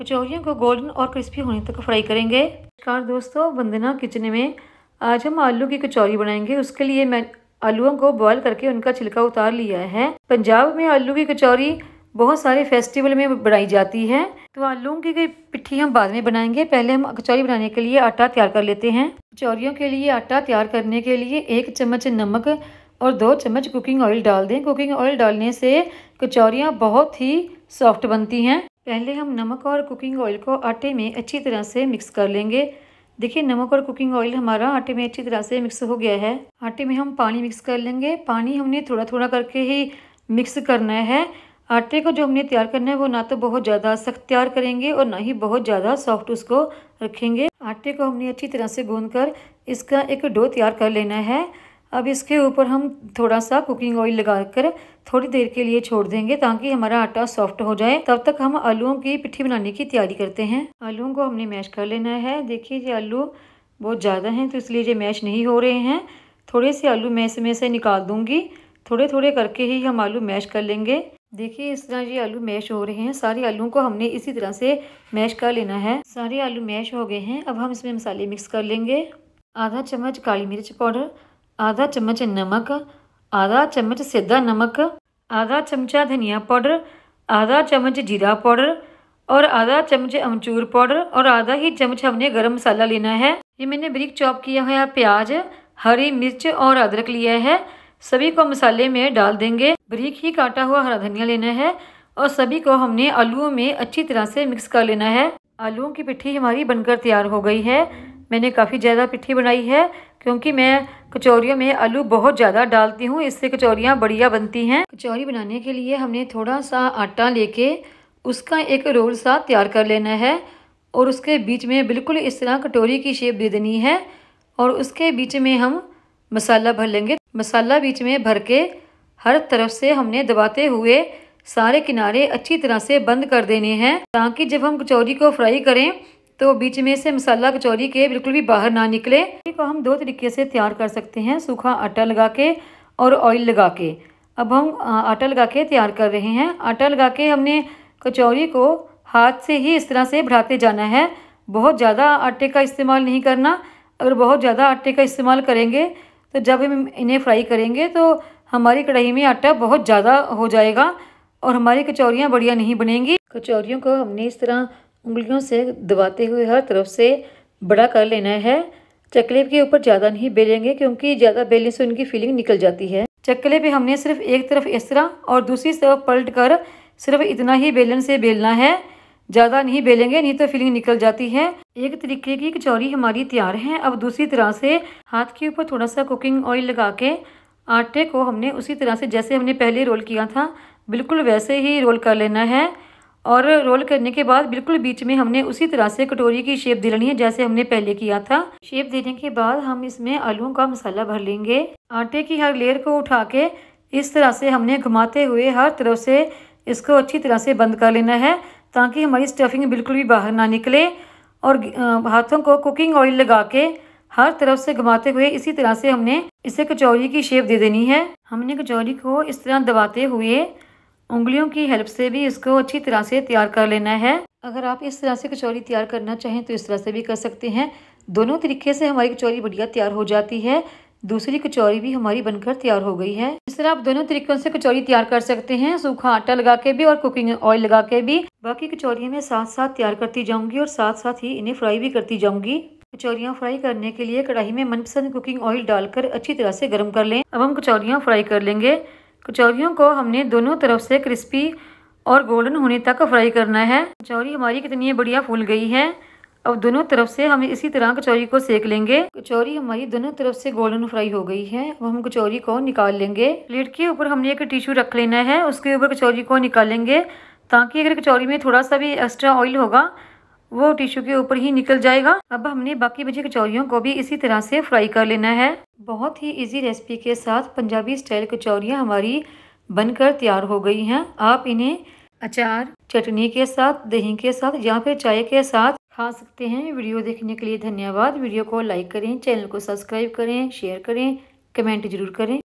कचौरियों को गोल्डन और क्रिस्पी होने तक फ्राई करेंगे नमस्कार दोस्तों वंदना किचन में आज हम आलू की कचौरी बनाएंगे उसके लिए मैं आलूओं को बॉयल करके उनका छिलका उतार लिया है पंजाब में आलू की कचौरी बहुत सारे फेस्टिवल में बनाई जाती है तो आलूओं की पिट्ठी हम बाद में बनाएंगे पहले हम कचौरी बनाने के लिए आटा तैयार कर लेते हैं कचौरियों के लिए आटा तैयार करने के लिए एक चम्मच नमक और दो चम्मच कुकिंग ऑयल डाल दें कुकिंग ऑयल डालने से कचौरियाँ बहुत ही सॉफ्ट बनती हैं पहले हम नमक और कुकिंग ऑयल को आटे में अच्छी तरह से मिक्स कर लेंगे देखिए नमक और कुकिंग ऑयल हमारा आटे में अच्छी तरह से मिक्स हो गया है आटे में हम पानी मिक्स कर लेंगे पानी हमने थोड़ा थोड़ा करके ही मिक्स करना है आटे को जो हमने तैयार करना है वो ना तो बहुत ज़्यादा सख्त तैयार करेंगे और ना ही बहुत ज़्यादा सॉफ्ट उसको रखेंगे आटे को हमने अच्छी तरह से गूंद कर इसका एक डो तैयार कर लेना है अब इसके ऊपर हम थोड़ा सा कुकिंग ऑयल लगाकर थोड़ी देर के लिए छोड़ देंगे ताकि हमारा आटा सॉफ्ट हो जाए तब तक हम आलूओं की पिट्ठी बनाने की तैयारी करते हैं आलूओं को हमने मैश कर लेना है देखिए ये आलू बहुत ज़्यादा हैं तो इसलिए ये मैश नहीं हो रहे हैं थोड़े से आलू मैं इसमें से निकाल दूँगी थोड़े थोड़े करके ही हम आलू मैश कर लेंगे देखिए इस तरह ये आलू मैश हो रहे हैं सारे आलूओं को हमने इसी तरह से मैश कर लेना है सारे आलू मैश हो गए हैं अब हम इसमें मसाले मिक्स कर लेंगे आधा चम्मच काली मिर्च पाउडर आधा चम्मच नमक आधा चम्मच सीधा नमक आधा चमचा धनिया पाउडर आधा चम्मच जीरा पाउडर और आधा चम्मच अमचूर पाउडर और आधा ही चम्मच हमने गरम मसाला लेना है ये मैंने ब्रिक चॉप किया हुआ प्याज हरी मिर्च और अदरक लिया है सभी को मसाले में डाल देंगे ब्रिक ही काटा हुआ हरा धनिया लेना है और सभी को हमने आलूओं में अच्छी तरह से मिक्स कर लेना है आलूओं की पिट्ठी हमारी बनकर तैयार हो गई है मैंने काफ़ी ज़्यादा पिट्ठी बनाई है क्योंकि मैं कचौरियों में आलू बहुत ज़्यादा डालती हूँ इससे कचौरियाँ बढ़िया बनती हैं कचौरी बनाने के लिए हमने थोड़ा सा आटा लेके उसका एक रोल सा तैयार कर लेना है और उसके बीच में बिल्कुल इस तरह कटोरी की शेप दे देनी है और उसके बीच में हम मसाला भर लेंगे मसाला बीच में भर के हर तरफ से हमने दबाते हुए सारे किनारे अच्छी तरह से बंद कर देने हैं ताकि जब हम कचौरी को फ्राई करें तो बीच में से मसाला कचौरी के बिल्कुल भी बाहर ना निकले को हम दो तरीके से तैयार कर सकते हैं सूखा आटा लगा के और ऑयल लगा के अब हम आटा लगा के तैयार कर रहे हैं आटा लगा के हमने कचौरी को हाथ से ही इस तरह से बढ़ाते जाना है बहुत ज़्यादा आटे का इस्तेमाल नहीं करना अगर बहुत ज़्यादा आटे का इस्तेमाल करेंगे तो जब हम इन्हें फ्राई करेंगे तो हमारी कढ़ाई में आटा बहुत ज़्यादा हो जाएगा और हमारी कचौरियाँ बढ़िया नहीं बनेंगी कचौरियों को हमने इस तरह उंगलियों से दबाते हुए हर तरफ से बड़ा कर लेना है चकले के ऊपर ज़्यादा नहीं बेलेंगे क्योंकि ज़्यादा बेलने से उनकी फीलिंग निकल जाती है चकले पे हमने सिर्फ एक तरफ इस तरह और दूसरी तरफ पलट कर सिर्फ इतना ही बेलन से बेलना है ज़्यादा नहीं बेलेंगे नहीं तो फीलिंग निकल जाती है एक तरीके की कचौरी हमारी तैयार है अब दूसरी तरह से हाथ के ऊपर थोड़ा सा कुकिंग ऑयल लगा के आटे को हमने उसी तरह से जैसे हमने पहले रोल किया था बिल्कुल वैसे ही रोल कर लेना है और रोल करने के बाद बिल्कुल बीच में हमने उसी तरह से कटोरी की शेप दे लेनी है जैसे हमने पहले किया था शेप देने के बाद हम इसमें आलूओं का मसाला भर लेंगे आटे की हर लेयर को उठा के इस तरह से हमने घुमाते हुए हर तरफ से इसको अच्छी तरह से बंद कर लेना है ताकि हमारी स्टफिंग बिल्कुल भी बाहर ना निकले और हाथों को कुकिंग ऑयल लगा के हर तरफ से घुमाते हुए इसी तरह से हमने इसे कचौरी की शेप दे देनी है हमने कचौरी को इस तरह दबाते हुए उंगलियों की हेल्प से भी इसको अच्छी तरह से तैयार कर लेना है अगर आप इस तरह से कचौरी तैयार करना चाहें तो इस तरह से भी कर सकते हैं दोनों तरीके से हमारी कचौरी बढ़िया तैयार हो जाती है दूसरी कचौरी भी हमारी बनकर तैयार हो गई है इस तरह आप दोनों तरीकों से कचौरी तैयार कर सकते हैं सूखा आटा लगा के भी और कुकिंग ऑयल लगा के भी बाकी कचौरियाँ मैं साथ साथ तैयार करती जाऊंगी और साथ साथ ही इन्हें फ्राई भी करती जाऊंगी कचौरियाँ फ्राई करने के लिए कढ़ाई में मनपसंद कुकिंग ऑयल डालकर अच्छी तरह से गर्म कर लें अब हम कचौरियाँ फ्राई कर लेंगे कचौरियों को हमने दोनों तरफ से क्रिस्पी और गोल्डन होने तक फ्राई करना है कचौरी हमारी कितनी बढ़िया फूल गई है अब दोनों तरफ से हम इसी तरह कचौरी को सेक लेंगे कचौरी हमारी दोनों तरफ से गोल्डन फ्राई हो गई है अब हम कचौरी को निकाल लेंगे प्लेट के ऊपर हमने एक टिश्यू रख लेना है उसके ऊपर कचौरी को निकालेंगे ताकि अगर कचौरी में थोड़ा सा भी एक्स्ट्रा ऑयल होगा वो टिश्यू के ऊपर ही निकल जाएगा अब हमने बाकी बची कचौरियों को भी इसी तरह से फ्राई कर लेना है बहुत ही इजी रेसिपी के साथ पंजाबी स्टाइल कचौरियाँ हमारी बनकर तैयार हो गई हैं आप इन्हें अचार चटनी के साथ दही के साथ या फिर चाय के साथ खा सकते हैं वीडियो देखने के लिए धन्यवाद वीडियो को लाइक करें चैनल को सब्सक्राइब करें शेयर करें कमेंट जरूर करें